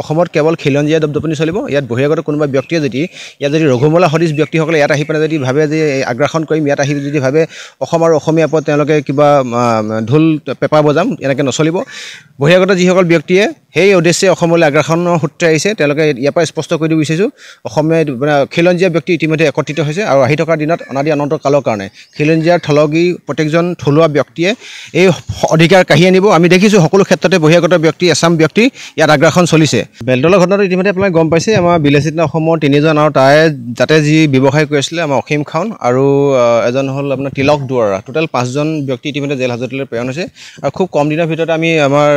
অসমত কেৱল খিলঞ্জীয়া দপদপনি চলিব ইয়াত বহিৰাগত কোনোবা ব্যক্তিয়ে যদি ইয়াত যদি ৰঘুমলা সদৃশ ব্যক্তিসকলে ইয়াত আহি পেলাই যদি ভাবে যে আগ্ৰাসন কৰিম ইয়াত আহি যদি ভাবে অসম আৰু অসমীয়া ওপৰত তেওঁলোকে কিবা ঢোল পেঁপা বজাম এনেকৈ নচলিব বহিৰাগত যিসকল ব্যক্তিয়ে সেই উদ্দেশ্যে অসমলৈ আগ্ৰাসনৰ সূত্ৰে আহিছে তেওঁলোকে ইয়াৰ পৰা স্পষ্ট কৰি দিব বিচাৰিছোঁ অসমে মানে খিলঞ্জীয়া ব্যক্তি ইতিমধ্যে একত্ৰিত হৈছে আৰু আহি থকাৰ দিনত অনাদি অনন্ত কালৰ কাৰণে খিলঞ্জীয়াৰ থলগি প্ৰত্যেকজন থলুৱা ব্যক্তিয়ে এই অধিকাৰ কাঢ়ি আনিব আমি দেখিছোঁ সকলো ক্ষেত্ৰতে বহিৰাগত ব্যক্তি এছাম ব্যক্তি ইয়াত আগ্ৰাসন চলিছে বেলদলৰ ঘটনাটো ইতিমধ্যে আপোনালোকে গম পাইছে আমাৰ বিলাচিত অসমৰ তিনিজন আৰু তাৰে যাতে যি ব্যৱসায় কৰি আছিলে আমাৰ অসীম খাউন আৰু এজন হ'ল আপোনাৰ তিলক দুৱাৰা টোটেল পাঁচজন ব্যক্তি ইতিমধ্যে জেল হাজতলৈ প্ৰেৰণ হৈছে আৰু খুব কম দিনৰ ভিতৰতে আমি আমাৰ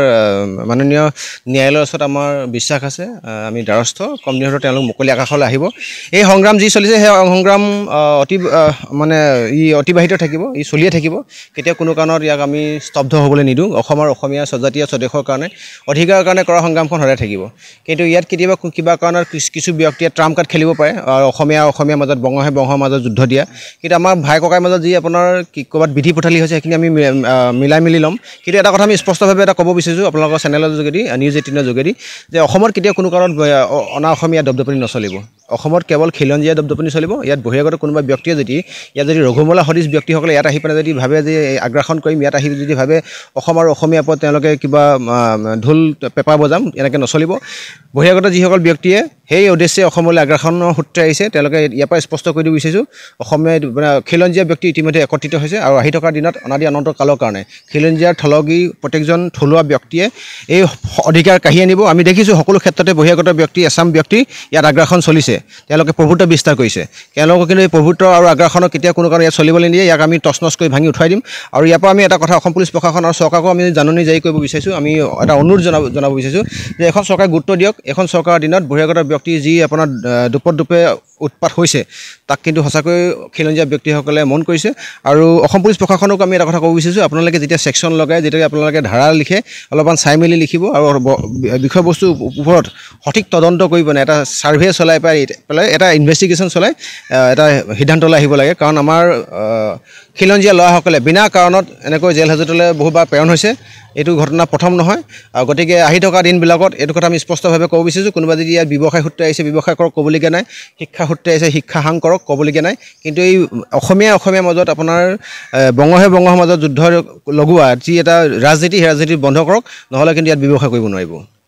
মাননীয় ন্যায়ালয়ৰ ওচৰত আমাৰ বিশ্বাস আছে আমি দ্বাৰস্থ কম দিনতে তেওঁলোক মুকলি আকাশলৈ আহিব এই সংগ্ৰাম যি চলিছে সেই সংগ্ৰাম অতি মানে ই অতিবাহিত থাকিব ই চলিয়ে থাকিব কেতিয়াও কোনো কাৰণত ইয়াক আমি স্তব্ধ হ'বলৈ নিদিওঁ অসমৰ অসমীয়া স্বজাতীয় স্বদেশৰ কাৰণে অধিকাৰৰ কাৰণে কৰা সংগ্ৰামখন সদায় থাকিব কিন্তু ইয়াত কেতিয়াবা কিবা কাৰণত কিছু ব্যক্তিয়ে ট্ৰাম্প কাৰ্ড খেলিব পাৰে আৰু অসমীয়া অসমীয়াৰ মাজত বঙহে বংশৰ মাজত যুদ্ধ দিয়া কিন্তু আমাৰ ভাই ককাইৰ মাজত যি আপোনাৰ কি ক'ৰবাত বিধি পথালি হৈছে সেইখিনি আমি মিলাই মেলি ল'ম কিন্তু এটা কথা আমি স্পষ্টভাৱে এটা ক'ব বিচাৰিছোঁ আপোনালোকৰ চেনেলৰ যোগেদি নিউজ যে তিনিও যোগেদি যে অসমত কেতিয়াও কোনো কাৰণত অনা অসমীয়া দপদপনি নচলিব অসমত কেৱল খিলঞ্জীয়া দপদপনি চলিব ইয়াত বহিৰাগত কোনোবা ব্যক্তিয়ে যদি ইয়াত যদি ৰঘুমলা সদৃশ ব্যক্তিসকলে ইয়াত আহি পেলাই যদি ভাবে যে আগ্ৰাসন কৰিম ইয়াত আহি যদি ভাবে অসম আৰু অসমীয়া ওপৰত তেওঁলোকে কিবা ঢোল পেপা বজাম এনেকৈ নচলিব বহিৰাগত যিসকল ব্যক্তিয়ে সেই উদ্দেশ্যে অসমলৈ আগ্ৰাসনৰ সূত্ৰে আহিছে তেওঁলোকে ইয়াৰ পৰা স্পষ্ট কৰি দিব বিচাৰিছোঁ অসমীয়া মানে খিলঞ্জীয়া ব্যক্তি ইতিমধ্যে একত্ৰিত হৈছে আৰু আহি থকাৰ দিনত অনাদি অনন্ত কালৰ কাৰণে খিলঞ্জীয়াৰ থলগী প্ৰত্যেকজন থলুৱা ব্যক্তিয়ে এই অধিকাৰ কাঢ়ি আনিব আমি দেখিছোঁ সকলো ক্ষেত্ৰতে বহিৰাগত ব্যক্তি এছাম ব্যক্তি ইয়াত আগ্ৰাসন চলিছে কৰিছে তেওঁলোকে প্ৰভুত্ব বিস্তাৰ কৰিছে তেওঁলোকক কিন্তু এই প্ৰভুত্ব আৰু আগ্ৰাসনক কেতিয়াও কোনো কাৰণে ইয়াত চলিবলৈ নিদিয়ে ইয়াক আমি তচনচ কৰি ভাঙি উঠাই দিম আৰু ইয়াৰ পৰা আমি এটা কথা অসম পুলিচ প্ৰশাসন আৰু চৰকাৰকো আমি জাননী জাৰি কৰিব বিচাৰিছোঁ আমি এটা অনুৰোধ জনাব জনাব বিচাৰিছোঁ যে এখন চৰকাৰে গুৰুত্ব দিয়ক এখন চৰকাৰৰ দিনত বহিৰাগত ব্যক্তি যি আপোনাৰ দুপত দুপে উৎপাত হৈছে তাক কিন্তু সঁচাকৈ খিলঞ্জীয়া ব্যক্তিসকলে মন কৰিছে আৰু অসম পুলিচ প্ৰশাসনকো আমি এটা কথা ক'ব বিচাৰিছোঁ আপোনালোকে যেতিয়া ছেকশ্যন লগায় যেতিয়া আপোনালোকে ধাৰা লিখে অলপমান চাই মেলি লিখিব আৰু বিষয়বস্তুৰ ওপৰত সঠিক তদন্ত কৰিব নে এটা ছাৰ্ভে চলাই পেলাই পেলাই এটা ইনভেষ্টিগেশ্যন চলাই এটা সিদ্ধান্তলৈ আহিব লাগে কাৰণ আমাৰ খিলঞ্জীয়া ল'ৰাসকলে বিনা কাৰণত এনেকৈ জেল হাজতলৈ বহুবাৰ প্ৰেৰণ হৈছে এইটো ঘটনা প্ৰথম নহয় আৰু গতিকে আহি থকা দিনবিলাকত এইটো কথা আমি স্পষ্টভাৱে ক'ব বিচাৰিছোঁ কোনোবা যদি ইয়াত ব্যৱসায় সূত্ৰে আহিছে ব্যৱসায় কৰক ক'বলগীয়া নাই শিক্ষা সূত্ৰে আহিছে শিক্ষা সাং কৰক ক'বলগীয়া নাই কিন্তু এই অসমীয়াই অসমীয়া মাজত আপোনাৰ বঙহে বঙহৰ মাজত যুদ্ধ লগোৱা যি এটা ৰাজনীতি সেই ৰাজনীতি বন্ধ কৰক নহ'লে কিন্তু ইয়াত ব্যৱসায় কৰিব নোৱাৰিব